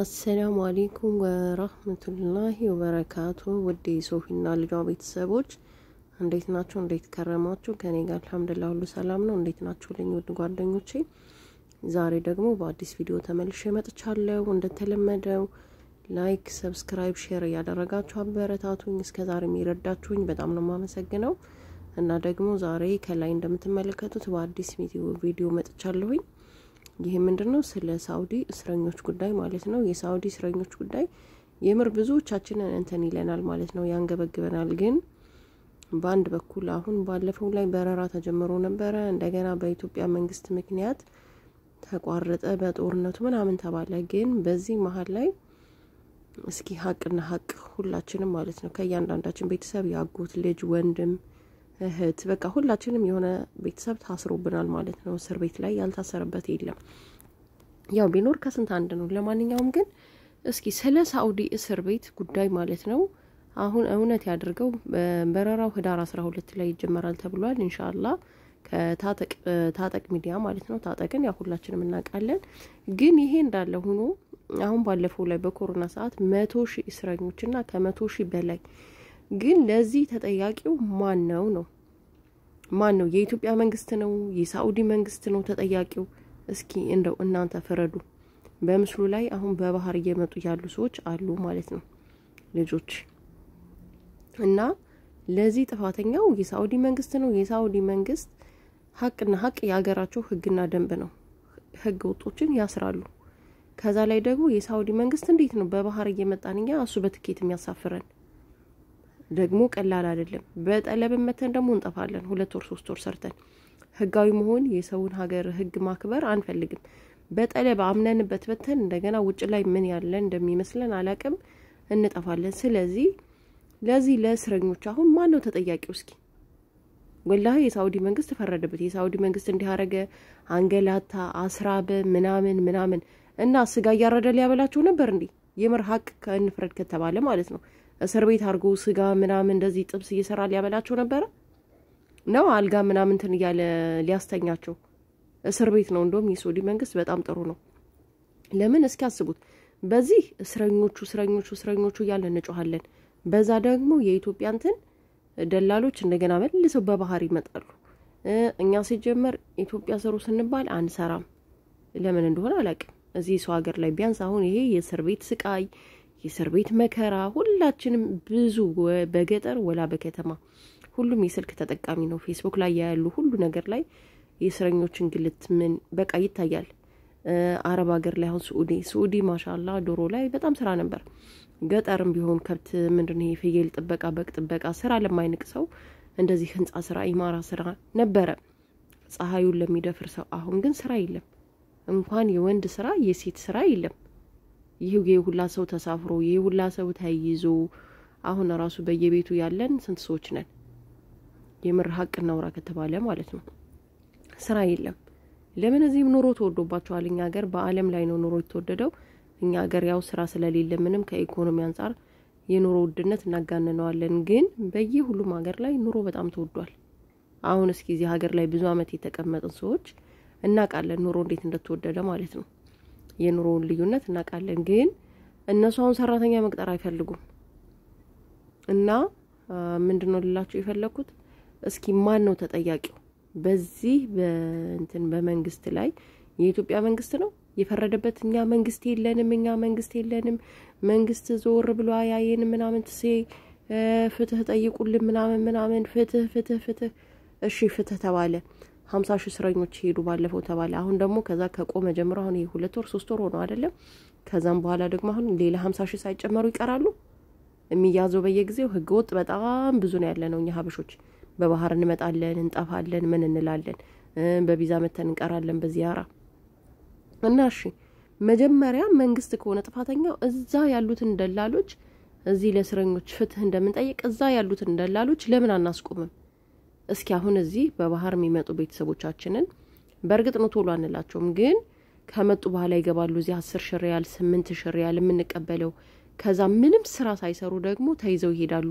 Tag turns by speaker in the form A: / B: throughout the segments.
A: አሰላሙ አሌይኩም ወራህመቱላሂ ወበረካቱ። ውድ ሶፊና ልጇ ቤተሰቦች እንዴት ናቸው? እንዴት ከረማችሁ? ከኔ ጋር አልሐምዱሊላህ ሁሉ ሰላም ነው። እንዴት ናችሁ ልኝ ውድ ጓደኞቼ፣ ዛሬ ደግሞ በአዲስ ቪዲዮ ተመልሼ መጥቻለሁ። እንደተለመደው ላይክ፣ ሰብስክራይብ፣ ሼር እያደረጋችሁ አበረታቱኝ። እስከ ዛሬም የረዳችሁኝ በጣም ነው የማመሰግነው እና ደግሞ ዛሬ ከላይ እንደምትመለከቱት በአዲስ ቪዲዮ መጥቻለሁኝ። ይሄ ምንድነው ስለ ሳውዲ እስረኞች ጉዳይ ማለት ነው። የሳውዲ እስረኞች ጉዳይ የምር ብዙዎቻችንን እንትን ይለናል ማለት ነው፣ ያንገበግበናል። ግን በአንድ በኩል አሁን ባለፈው ላይ በረራ ተጀምሮ ነበረ። እንደገና በኢትዮጵያ መንግስት ምክንያት ተቋረጠ፣ በጦርነቱ ምናምን ተባለ። ግን በዚህ መሀል ላይ እስኪ ሀቅና ሀቅ ሁላችንም ማለት ነው ከእያንዳንዳችን ቤተሰብ፣ ያጎት ልጅ፣ ወንድም እህት፣ በቃ ሁላችንም የሆነ ቤተሰብ ታስሮብናል ማለት ነው። እስር ቤት ላይ ያልታሰረበት የለም። ያው ቢኖር ከስንት አንድ ነው። ለማንኛውም ግን እስኪ ስለ ሳኡዲ እስር ቤት ጉዳይ ማለት ነው አሁን እውነት ያድርገው በረራው ህዳር ሁለት ላይ ይጀመራል ተብሏል። እንሻላ ከታጠቅ ሚዲያ ማለት ነው። ታጠቅን ያው ሁላችንም እናውቃለን። ግን ይሄ እንዳለ ሆኖ አሁን ባለፈው ላይ በኮሮና ሰዓት መቶ ሺህ እስረኞችና ከመቶ ሺህ በላይ ግን ለዚህ ተጠያቂው ማን ነው ነው ማን ነው? የኢትዮጵያ መንግስት ነው? የሳኡዲ መንግስት ነው ተጠያቂው? እስኪ እንደው እናንተ ፍረዱ። በምስሉ ላይ አሁን በባህር እየመጡ ያሉ ሰዎች አሉ ማለት ነው ልጆች እና ለዚህ ጥፋተኛው የሳኡዲ መንግስት ነው። የሳኡዲ መንግስት ሀቅና ሀቅ የሀገራቸው ህግና ደንብ ነው። ህገ ወጦችን ያስራሉ። ከዛ ላይ ደግሞ የሳኡዲ መንግስት እንዴት ነው በባህር እየመጣን እኛ እሱ በትኬት የሚያሳፍረን? ደግሞ ቀላል አይደለም። በጠለብን መተን ደግሞ እንጠፋለን። ሁለት ወር ሶስት ወር ሰርተን ህጋዊ መሆን የሰውን ሀገር ህግ ማክበር አንፈልግም። በጠለብ አምነንበት በተን እንደገና ውጭ ላይ ምን ያለ እንደሚመስለን አላቅም፣ እንጠፋለን። ስለዚህ ለዚህ ለእስረኞች አሁን ማን ነው ተጠያቂው? እስኪ ወላሂ የሳውዲ መንግስት ፈረደበት። የሳውዲ መንግስት እንዲያረገ አንገላታ፣ አስራበ ምናምን ምናምን እና ስጋ እያረደ ሊያበላቸው ነበር እንዴ? የምር ሀቅ ከእንፍረድ ከተባለ ማለት ነው። እስር ቤት አድርጎ ስጋ ምናምን እንደዚህ ጥብስ እየሰራ ሊያበላቸው ነበረ ነው አልጋ ምናምንትን እያለ ሊያስተኛቸው እስር ቤት ነው። እንደውም የሳውዲ መንግስት በጣም ጥሩ ነው። ለምን እስኪ አስቡት። በዚህ እስረኞቹ እስረኞቹ እስረኞቹ እያለ እንጮኋለን። በዛ ደግሞ የኢትዮጵያ እንትን ደላሎች እንደገና መልሰው በባህር ይመጣሉ። እኛ ሲጀመር ኢትዮጵያ ስሩ ስንባል አንሰራም። ለምን እንደሆነ አላውቅም። እዚህ ሰው ሀገር ላይ ቢያንስ አሁን ይሄ የእስር ቤት ስቃይ የእስር ቤት መከራ፣ ሁላችንም ብዙ በገጠር ወላ በከተማ ሁሉም የስልክ ተጠቃሚ ነው። ፌስቡክ ላይ ያሉ ሁሉ ነገር ላይ የእስረኞችን ግልት ምን በቃ ይታያል። አረብ ሀገር ላይ አሁን ስዑዲ ስዑዲ ማሻላ ዶሮ ላይ በጣም ስራ ነበር። ገጠርም ቢሆን ከብት ምንድን ይሄ ፍየል ጥበቃ፣ በቅ ጥበቃ ስራ ለማይንቅ ሰው እንደዚህ ህንፃ ስራ፣ ኢማራ ስራ ነበረ ፀሐዩን ለሚደፍር ሰው። አሁን ግን ስራ የለም። እንኳን የወንድ ስራ የሴት ስራ የለም። ይህ ሁላ ሰው ተሳፍሮ ይህ ሁላ ሰው ተይዞ አሁን ራሱ በየቤቱ ያለን ስንት ሰዎች ነን? የምር ሀቅ እናውራ ከተባለ ማለት ነው ስራ የለም። ለምን እዚህም ኑሮ ተወዶባቸዋል። እኛ ሀገር በአለም ላይ ነው ኑሮ የተወደደው። እኛ ሀገር ያው ስራ ስለሌለ ምንም ከኢኮኖሚ አንጻር የኑሮ ውድነት እናጋንነዋለን። ግን በየሁሉም ሀገር ላይ ኑሮ በጣም ተወዷል። አሁን እስኪ እዚህ ሀገር ላይ ብዙ አመት የተቀመጥን ሰዎች እናውቃለን ኑሮ እንዴት እንደተወደደ ማለት ነው። የኑሮውን ልዩነት እናውቃለን። ግን እነሱ አሁን ሰራተኛ መቅጠር አይፈልጉም እና ምንድን ነው ልላችሁ የፈለግኩት እስኪ ማን ነው ተጠያቂው በዚህ በእንትን በመንግስት ላይ የኢትዮጵያ መንግስት ነው የፈረደበት። እኛ መንግስት የለንም፣ እኛ መንግስት የለንም፣ መንግስት ዞር ብሎ አያየን ምናምን ትሴ ፍትህ ጠይቁልን ምናምን ምናምን ፍትህ ፍትህ ፍትህ። እሺ ፍትህ ተባለ። ሀምሳ ሺህ እስረኞች ሄዱ ባለፈው ተባለ። አሁን ደግሞ ከዛ ከቆመ ጀምሮ አሁን ይሄ ሁለት ወር ሶስት ወር ሆነው አይደለም። ከዛም በኋላ ደግሞ አሁን ሌላ ሀምሳ ሺህ ሳይጨመሩ ይቀራሉ። የሚያዘው በየጊዜው ህገ ወጥ በጣም ብዙ ነው ያለ ነው። እኛ ሀበሾች በባህር እንመጣለን፣ እንጠፋለን፣ ምን እንላለን፣ በቪዛ መተን እንቀራለን በዚያራ እና እሺ መጀመሪያ መንግስት ከሆነ ጥፋተኛው እዛ ያሉትን ደላሎች እዚህ ለእስረኞች ፍትህ እንደምንጠይቅ እዛ ያሉትን ደላሎች ለምን አናስቆምም? እስኪ አሁን እዚህ በባህር የሚመጡ ቤተሰቦቻችንን በእርግጥ ነው ቶሎ አንላቸውም፣ ግን ከመጡ በኋላ ይገባሉ። እዚህ አስር ሺ ሪያል ስምንት ሺ ሪያል የምንቀበለው ከዛ ምንም ስራ ሳይሰሩ ደግሞ ተይዘው ይሄዳሉ።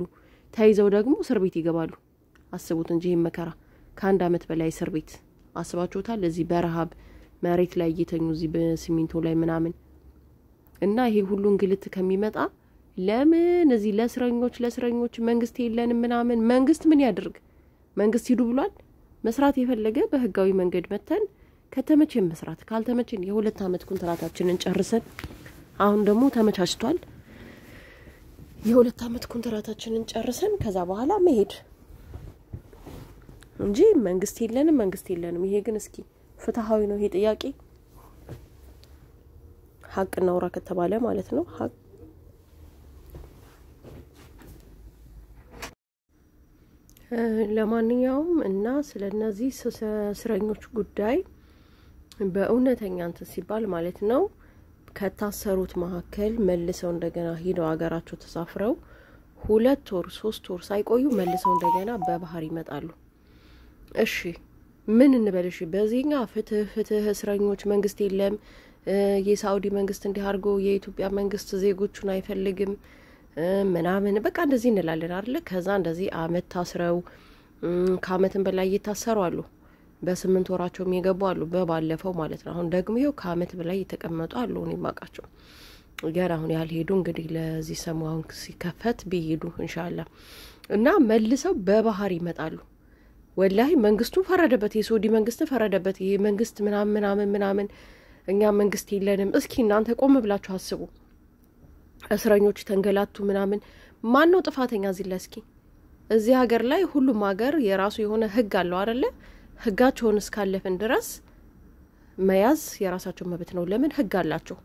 A: ተይዘው ደግሞ እስር ቤት ይገባሉ። አስቡት እንጂ ይህም መከራ ከአንድ አመት በላይ እስር ቤት አስባችሁታል። እዚህ በረሃብ መሬት ላይ እየተኙ እዚህ በሲሚንቶ ላይ ምናምን እና ይሄ ሁሉ እንግልት ከሚመጣ ለምን እዚህ ለእስረኞች ለእስረኞች መንግስት የለንም ምናምን መንግስት ምን ያድርግ? መንግስት ሂዱ ብሏል። መስራት የፈለገ በህጋዊ መንገድ መተን ከተመቼን መስራት ካልተመቼን የሁለት አመት ኮንትራታችንን ጨርሰን አሁን ደግሞ ተመቻችቷል። የሁለት አመት ኮንትራታችንን ጨርሰን ከዛ በኋላ መሄድ እንጂ መንግስት የለንም መንግስት የለንም። ይሄ ግን እስኪ ፍትሀዊ ነው ይሄ ጥያቄ? ሀቅና ውራ ከተባለ ማለት ነው ሀቅ ለማንኛውም እና ስለ እነዚህ እስረኞች ጉዳይ በእውነተኛ እንትን ሲባል ማለት ነው ከታሰሩት መካከል መልሰው እንደገና ሂደው ሀገራቸው ተሳፍረው ሁለት ወር ሶስት ወር ሳይቆዩ መልሰው እንደገና በባህር ይመጣሉ። እሺ ምን እንበልሽ? በዚህኛ ፍትህ ፍትህ እስረኞች መንግስት የለም የሳውዲ መንግስት እንዲህ አድርጎ የኢትዮጵያ መንግስት ዜጎቹን አይፈልግም ምናምን በቃ እንደዚህ እንላለን አለ። ከዛ እንደዚህ አመት ታስረው ከአመትን በላይ እየታሰሩ አሉ። በስምንት ወራቸውም የገቡ አሉ። በባለፈው ማለት ነው። አሁን ደግሞ ይኸው ከአመት በላይ የተቀመጡ አሉ። እኔ የማውቃቸው ገና አሁን ያልሄዱ እንግዲህ ለዚህ ሰሙ አሁን ሲከፈት ቢሄዱ እንሻላ እና መልሰው በባህር ይመጣሉ። ወላሂ መንግስቱን ፈረደበት፣ የሳውዲ መንግስትን ፈረደበት። ይሄ መንግስት ምናምን ምናምን ምናምን እኛ መንግስት የለንም። እስኪ እናንተ ቆም ብላችሁ አስቡ። እስረኞች ተንገላቱ ምናምን። ማን ነው ጥፋተኛ እዚህ ላይ? እስኪ እዚህ ሀገር ላይ ሁሉም ሀገር የራሱ የሆነ ህግ አለው አደለ? ህጋቸውን እስካለፍን ድረስ መያዝ የራሳቸው መብት ነው። ለምን ህግ አላቸው።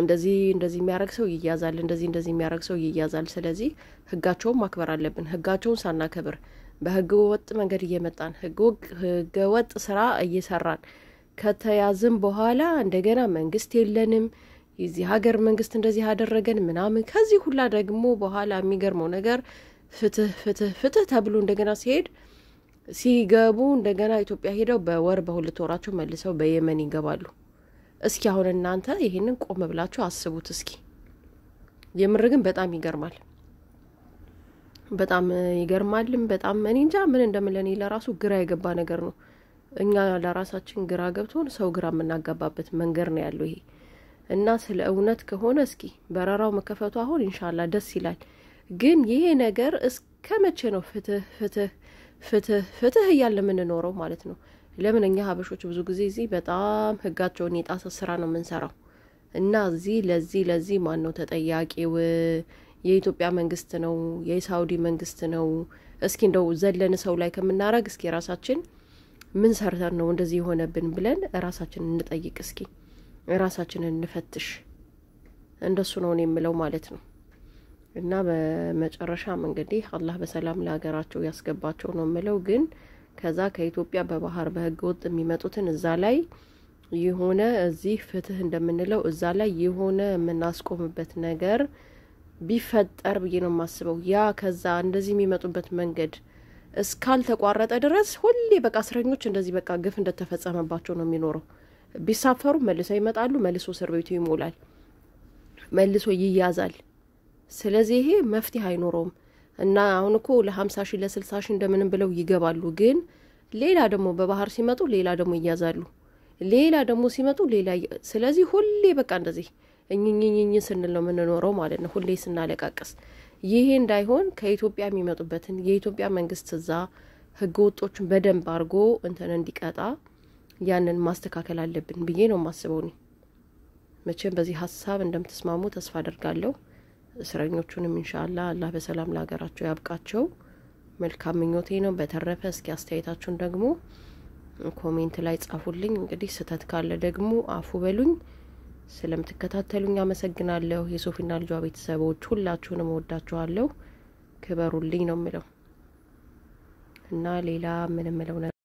A: እንደዚህ እንደዚህ የሚያደረግ ሰው ይያዛል፣ እንደዚህ እንደዚህ የሚያደረግ ሰው ይያዛል። ስለዚህ ህጋቸውን ማክበር አለብን። ህጋቸውን ሳናከብር በህገ ወጥ መንገድ እየመጣን ህገ ወጥ ስራ እየሰራን ከተያዝም በኋላ እንደገና መንግስት የለንም የዚህ ሀገር መንግስት እንደዚህ ያደረገን ምናምን። ከዚህ ሁላ ደግሞ በኋላ የሚገርመው ነገር ፍትህ ፍትህ ፍትህ ተብሎ እንደገና ሲሄድ ሲገቡ እንደገና ኢትዮጵያ ሄደው በወር በሁለት ወራቸው መልሰው በየመን ይገባሉ። እስኪ አሁን እናንተ ይሄንን ቆም ብላችሁ አስቡት እስኪ። የምር ግን በጣም ይገርማል፣ በጣም ይገርማልም። በጣም እኔ እንጃ ምን እንደምለን ለራሱ ግራ የገባ ነገር ነው። እኛ ለራሳችን ግራ ገብቶን ሰው ግራ የምናጋባበት መንገድ ነው ያለው ይሄ። እና ስለ እውነት ከሆነ እስኪ በረራው መከፈቱ አሁን ኢንሻላ ደስ ይላል። ግን ይሄ ነገር እስከ መቼ ነው ፍትህ ፍትህ ፍትህ ፍትህ እያለ የምንኖረው ማለት ነው? ለምን እኛ ሀበሾች ብዙ ጊዜ እዚህ በጣም ህጋቸውን የጣሰ ስራ ነው የምንሰራው እና እዚህ ለዚህ ለዚህ ማን ነው ተጠያቂው? የኢትዮጵያ መንግስት ነው? የሳውዲ መንግስት ነው? እስኪ እንደው ዘለን ሰው ላይ ከምናረግ እስኪ ራሳችን ምን ሰርተን ነው እንደዚህ የሆነብን ብለን ራሳችን እንጠይቅ እስኪ። ራሳችንን እንፈትሽ። እንደሱ ነው የምለው ማለት ነው። እና በመጨረሻም እንግዲህ አላህ በሰላም ለሀገራቸው ያስገባቸው ነው የምለው። ግን ከዛ ከኢትዮጵያ በባህር በህገ ወጥ የሚመጡትን እዛ ላይ የሆነ እዚህ ፍትህ እንደምንለው እዛ ላይ የሆነ የምናስቆምበት ነገር ቢፈጠር ብዬ ነው የማስበው። ያ ከዛ እንደዚህ የሚመጡበት መንገድ እስካልተቋረጠ ድረስ ሁሌ በቃ እስረኞች እንደዚህ በቃ ግፍ እንደተፈጸመባቸው ነው የሚኖረው። ቢሳፈሩ መልሰው ይመጣሉ። መልሶ እስር ቤቱ ይሞላል፣ መልሶ ይያዛል። ስለዚህ ይሄ መፍትሄ አይኖረውም እና አሁን እኮ ለሀምሳ ሺ ለስልሳ ሺ እንደምንም ብለው ይገባሉ። ግን ሌላ ደግሞ በባህር ሲመጡ ሌላ ደግሞ ይያዛሉ። ሌላ ደግሞ ሲመጡ ሌላ። ስለዚህ ሁሌ በቃ እንደዚህ እኝኝኝኝ ስንል ነው የምንኖረው ማለት ነው። ሁሌ ስናለቃቅስ። ይሄ እንዳይሆን ከኢትዮጵያ የሚመጡበትን የኢትዮጵያ መንግስት እዛ ህገ ወጦችን በደንብ አድርጎ እንትን እንዲቀጣ ያንን ማስተካከል አለብን ብዬ ነው የማስበው። እኔ መቼም በዚህ ሀሳብ እንደምትስማሙ ተስፋ አደርጋለሁ። እስረኞቹንም ኢንሻአላህ አላህ በሰላም ለሀገራቸው ያብቃቸው መልካም ምኞቴ ነው። በተረፈ እስኪ አስተያየታችሁን ደግሞ ኮሜንት ላይ ጻፉልኝ። እንግዲህ ስህተት ካለ ደግሞ አፉ በሉኝ። ስለምትከታተሉኝ አመሰግናለሁ። የሶፊና ልጇ ቤተሰቦች ሁላችሁንም እወዳችኋለሁ። ክበሩልኝ ነው የምለው እና ሌላ ምን ምለው